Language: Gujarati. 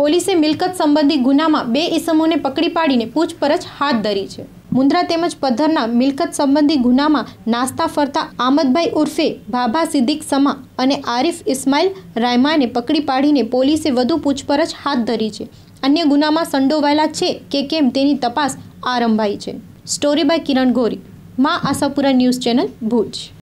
પોલીસે મિલકત સંબંધી ગુનામાં બે ઇસમોને પકડી પાડીને પૂછપરછ હાથ ધરી છે મુન્દ્રા તેમજ પદ્ધરના મિલકત સંબંધી ગુનામાં નાસ્તા ફરતા આમદભાઈ ઉર્ફે ભાભા સિદ્દીક સમા અને આરિફ ઇસ્માઇલ રાયમાને પકડી પાડીને પોલીસે વધુ પૂછપરછ હાથ ધરી છે અન્ય ગુનામાં સંડોવાયેલા છે કે કેમ તેની તપાસ આરંભાઈ છે સ્ટોરી બાય કિરણ ગોરી માં આશાપુરા ન્યૂઝ ચેનલ ભુજ